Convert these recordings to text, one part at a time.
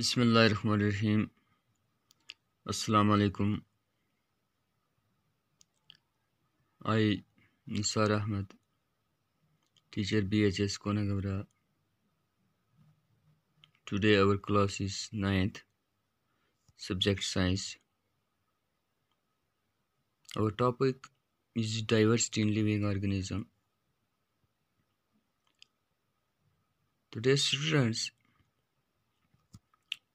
बिसमीम अल्लाम I Nisar Ahmad teacher B H S Konagawara today our class is ninth subject science our topic is diversity in living organism today students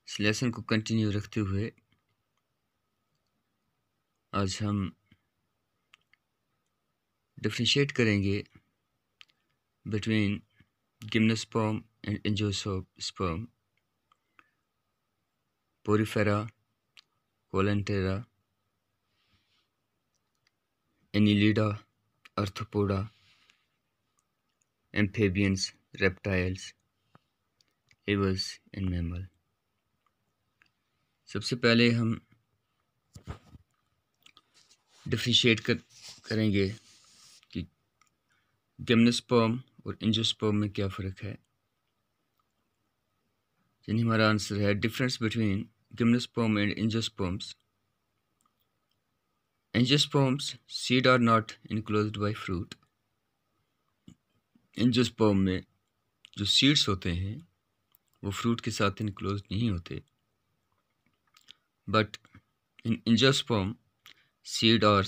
इस lesson को continue रखते हुए आज हम डिफ्रेंशिएट करेंगे between gymnosperm and angiosperm porifera coelentera annelida arthropoda amphibians reptiles aves and mammals. सबसे पहले हम डिफ्रिशिएट कर करेंगे कि गेमनस्पर्म और इंजोस्पर्म में क्या फ़र्क है यानी हमारा आंसर है difference between gymnosperm and angiosperms. Angiosperms seed are not enclosed by fruit angiosperm में जो सीड्स होते हैं वो फ्रूट के साथ इनक्लोज नहीं होते but in angiosperm seed are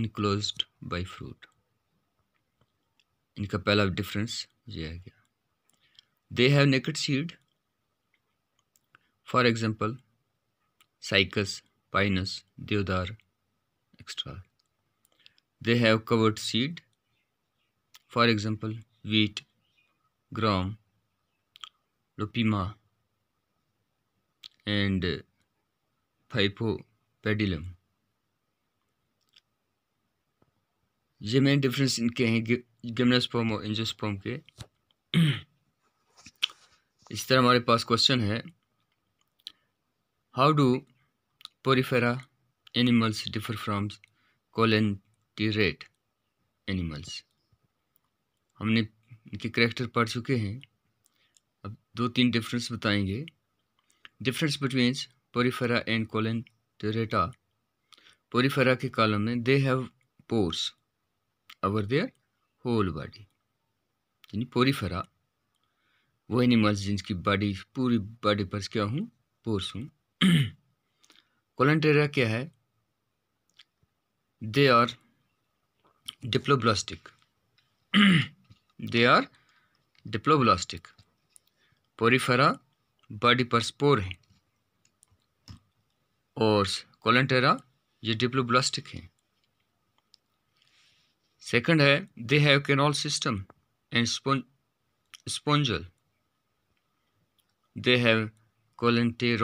enclosed by fruit in capella difference they have naked seed for example cycas pinus deodar extra they have covered seed for example wheat gram lupima and फाइफोपेडिलम ये main difference इनके हैं गिम्नोस्पर्म और angiosperm के इस तरह हमारे पास question है how do porifera animals differ from coelenterate animals हमने इनके करेक्टर पढ़ चुके हैं अब दो तीन डिफरेंस बताएंगे difference betweens porifera and coelenterata porifera के कॉलम में they have pores over their whole body यानी पोरीफेरा वो एनिमल्स जिनकी बॉडी पूरी बॉडी पर क्या हूँ पोर्स हूँ कोलेंटेरा क्या है they are diploblastic they are diploblastic porifera body पर स्पोर हैं और कोलेंटेरा ये डिप्लोब्लास्टिक हैं सेकंड है they have canal system and spongocoel they have coelenteron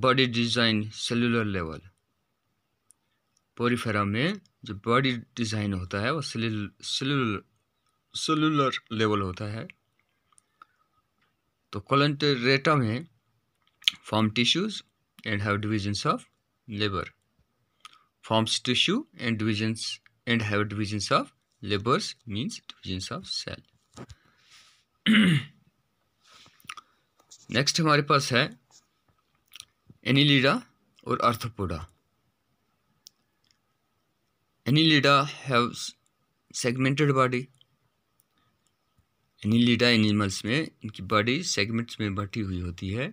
body design cellular level porifera में जो बॉडी डिज़ाइन होता है वो सेलुलर सेलुलर लेवल होता है तो कोलेंटेरेटा में form tissues and have divisions of labor forms tissue and divisions and have divisions of labors means divisions of cell next हमारे पास है एनिलीडा और arthropoda annelida have segmented body annelida animals में इनकी बॉडी सेगमेंट्स में बटी हुई होती है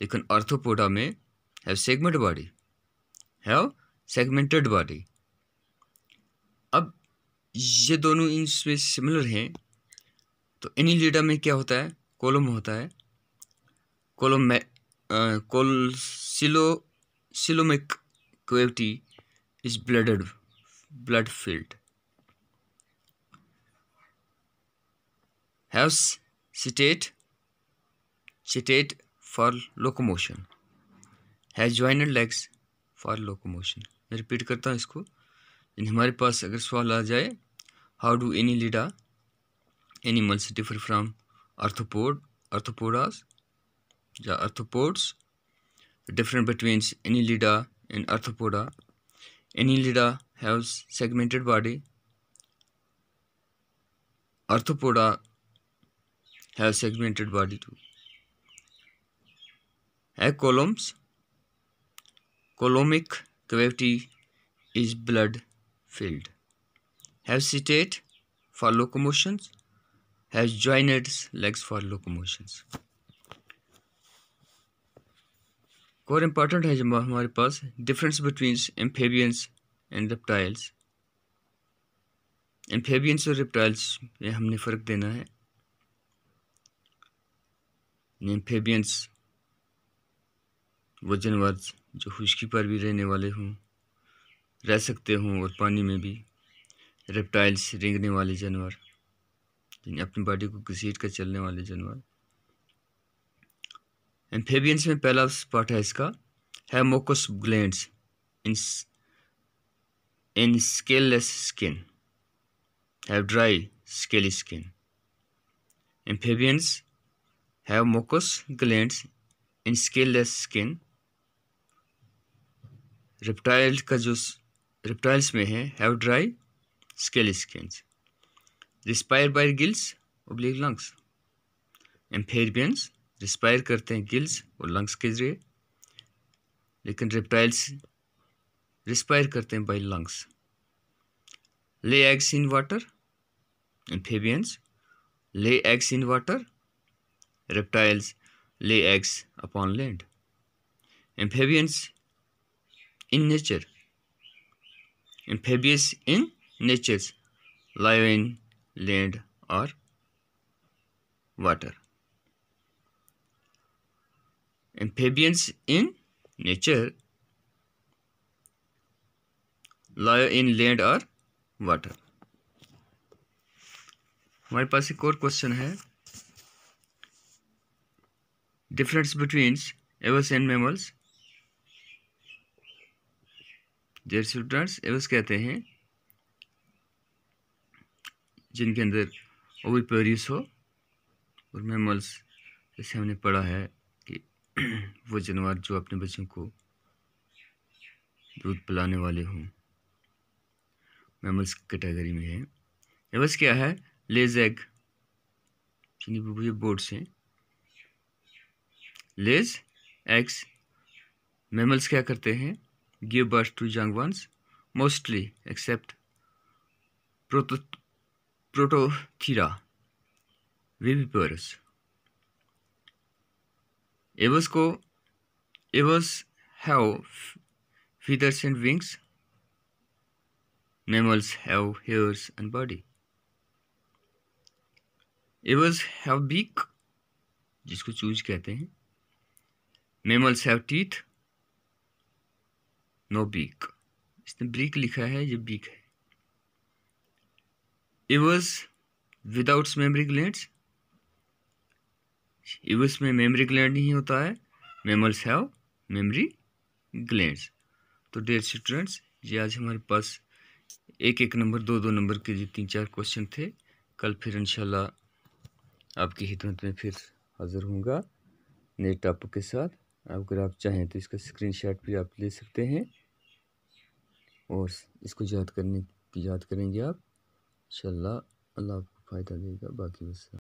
लेकिन अर्थोपोडा में have segment body have segmented body अब ये दोनों इसमें सिमिलर हैं तो एनीलिडा में क्या होता है कोलम होता है कोलम में coel coelo coelomic cavity is blooded blood filled have setae setae for locomotion has joined legs for locomotion मैं रिपीट करता हूँ इसको इन हमारे पास अगर सवाल आ जाए how do annelida animals differ from arthropod arthropodas या arthropods different between annelida and arthropoda annelida have segmented body arthropoda have segmented body two है coeloms coelomic cavity is blood filled have state for locomotions has joined legs for locomotions और important है जो हमारे पास difference between amphibians and reptiles amphibians और reptiles में हमने फ़र्क देना है एम्फेबियंस वजन वर्ज जो खुश्की पर भी रहने वाले हों रह सकते हों और पानी में भी रेप्टाइल्स रेंगने वाले जानवर यानी अपनी बॉडी को घसीट कर चलने वाले जानवर एम्फेबियंस में पहला स्पॉट है इसका है mucus in in scaleless skin have dry scaly skin amphibians have mucus gland in scaleless skin reptiles का जो रिप्टाइल्स में है have dry scale skin respire by gills oblique lungs amphibians respire करते हैं गिल्स और लंग्स के जरिए लेकिन रिप्टाइल्स रिस्पायर करते हैं by lungs lay eggs in water amphibians lay eggs in water reptiles lay eggs upon land amphibians in nature amphibious in nature live in land or water amphibians in nature live in land or water हमारे पास एक और question है difference between aves and mammals dear students aves कहते हैं जिनके अंदर over हो और मेमल्स जैसे हमने पढ़ा है कि वो जानवर जो अपने बच्चों को दूध पिलाने वाले हों मेमल्स कैटेगरी में है एवस क्या है लेज एग ये बोर्ड्स हैं लेज एग्स मेमल्स क्या करते हैं give birth to young ones, mostly except Proto- Protothera viviparous. Avers को avers have feathers and wings. Mammals have hairs and body. Avers have beak, जिसको चूज कहते हैं. Mammals have teeth. No beak इसने ब्रीक लिखा है ये बीक है aves without mammary glands aves में मेमरी ग्लैंड नहीं होता है मेमल्स हैव मेमरी ग्लैंड्स तो डेयर स्टूडेंट्स ये आज हमारे पास एक एक नंबर दो दो नंबर के जो तीन चार क्वेश्चन थे कल फिर इंशाल्लाह आपकी हिदमत में फिर हाज़िर होंगे नए टॉपिक के साथ अगर आप चाहें तो इसका स्क्रीनशॉट भी आप ले सकते हैं और इसको याद करने याद करेंगे आप इन अल्लाह आपको फ़ायदा देगा बाकी वसा